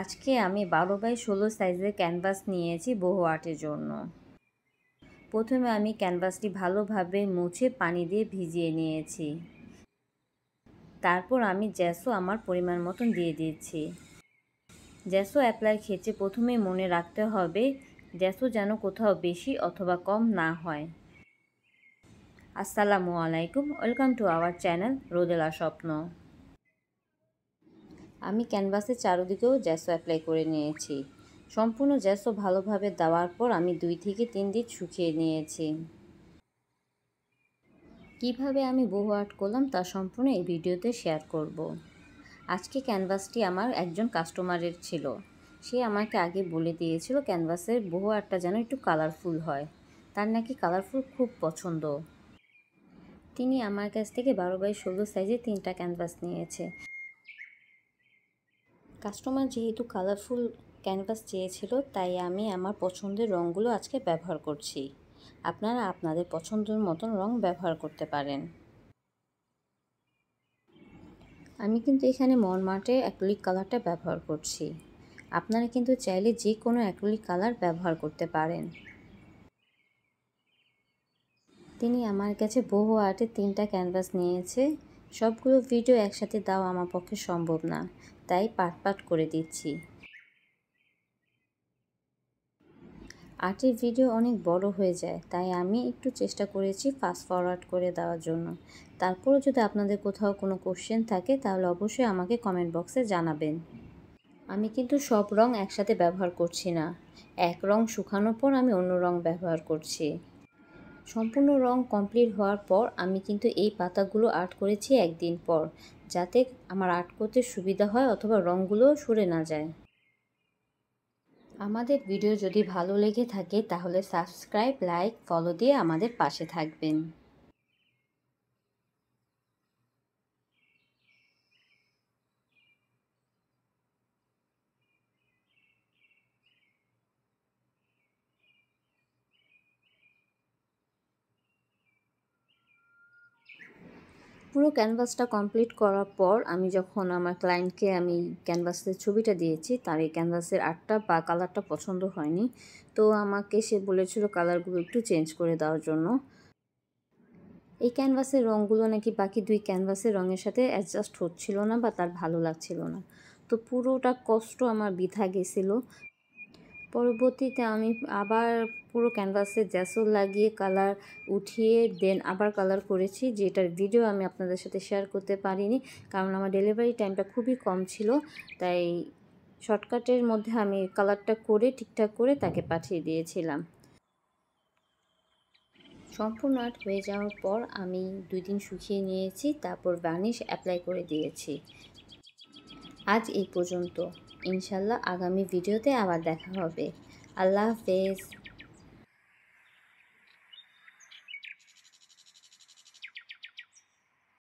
আজকে আমি বারো বাই ষোলো সাইজের ক্যানভাস নিয়েছি বহু আর্টের জন্য প্রথমে আমি ক্যানভাসটি ভালোভাবে মুছে পানি দিয়ে ভিজিয়ে নিয়েছি তারপর আমি জ্যাসো আমার পরিমাণ মতন দিয়ে দিয়েছি জ্যাসো অ্যাপ্লাই ক্ষেত্রে প্রথমে মনে রাখতে হবে জ্যাসো যেন কোথাও বেশি অথবা কম না হয় আসসালামু আলাইকুম welcome to our channel Rodela Swapno আমি ক্যানভাসে চারোদিকেও জ্যাসো অ্যাপ্লাই করে নিয়েছি সম্পূর্ণ জ্যাসো ভালোভাবে দেওয়ার পর আমি দুই থেকে তিন দিন শুকিয়ে নিয়েছি কিভাবে আমি বহু আর্ট করলাম তা সম্পূর্ণ এই ভিডিওতে শেয়ার করব। আজকে ক্যানভাসটি আমার একজন কাস্টমারের ছিল সে আমাকে আগে বলে দিয়েছিল ক্যানভাসের বহু আর্টটা যেন একটু কালারফুল হয় তার নাকি কালারফুল খুব পছন্দ তিনি আমার কাছ থেকে বারো বাই ষোলো সাইজে তিনটা ক্যানভাস নিয়েছে কাস্টমার যেহেতু কালারফুল ক্যানভাস চেয়েছিল তাই আমি আমার পছন্দের রঙগুলো আজকে ব্যবহার করছি আপনারা আপনাদের পছন্দের মতন রং ব্যবহার করতে পারেন আমি কিন্তু এখানে মন মাঠে অ্যাক্রিলিক কালারটা ব্যবহার করছি আপনারা কিন্তু চাইলে যে কোনো অ্যাক্রিলিক কালার ব্যবহার করতে পারেন তিনি আমার কাছে বহু আর্টে তিনটা ক্যানভাস নিয়েছে সবগুলো ভিডিও একসাথে দেওয়া আমার পক্ষে সম্ভব না তাই পাট পাট করে দিচ্ছি আর্টের ভিডিও অনেক বড় হয়ে যায় তাই আমি একটু চেষ্টা করেছি ফাস্ট ফরওয়ার্ড করে দেওয়ার জন্য তারপরও যদি আপনাদের কোথাও কোনো কোশ্চেন থাকে তাহলে অবশ্যই আমাকে কমেন্ট বক্সে জানাবেন আমি কিন্তু সব রং একসাথে ব্যবহার করছি না এক রং শুকানোর পর আমি অন্য রং ব্যবহার করছি সম্পূর্ণ রং কমপ্লিট হওয়ার পর আমি কিন্তু এই পাতাগুলো আর্ট করেছি একদিন পর যাতে আমার আর্ট করতে সুবিধা হয় অথবা রঙগুলো সরে না যায় আমাদের ভিডিও যদি ভালো লেগে থাকে তাহলে সাবস্ক্রাইব লাইক ফলো দিয়ে আমাদের পাশে থাকবেন পুরো ক্যানভাসটা কমপ্লিট করার পর আমি যখন আমার ক্লায়েন্টকে আমি ক্যানভাসের ছবিটা দিয়েছি তার এই ক্যানভাসের আর্টটা বা কালারটা পছন্দ হয়নি তো আমাকে সে বলেছিল কালারগুলো একটু চেঞ্জ করে দেওয়ার জন্য এই ক্যানভাসের রঙগুলো নাকি বাকি দুই ক্যানভাসের রঙের সাথে অ্যাডজাস্ট হচ্ছিল না বা তার ভালো লাগছিল না তো পুরোটা কষ্ট আমার বৃথা গেছিল পরবর্তীতে আমি আবার পুরো ক্যানভাসে জ্যাসল লাগিয়ে কালার উঠিয়ে দেন আবার কালার করেছি যেটার ভিডিও আমি আপনাদের সাথে শেয়ার করতে পারিনি কারণ আমার ডেলিভারি টাইমটা খুবই কম ছিল তাই শর্টকাটের মধ্যে আমি কালারটা করে ঠিকঠাক করে তাকে পাঠিয়ে দিয়েছিলাম সম্পূর্ণ আর্ট হয়ে যাওয়ার পর আমি দুই দিন শুকিয়ে নিয়েছি তারপর বার্নিশ অ্যাপ্লাই করে দিয়েছি আজ এই পর্যন্ত ইনশাল্লাহ আগামী ভিডিওতে আবার দেখা হবে আল্লাহ হাফেজ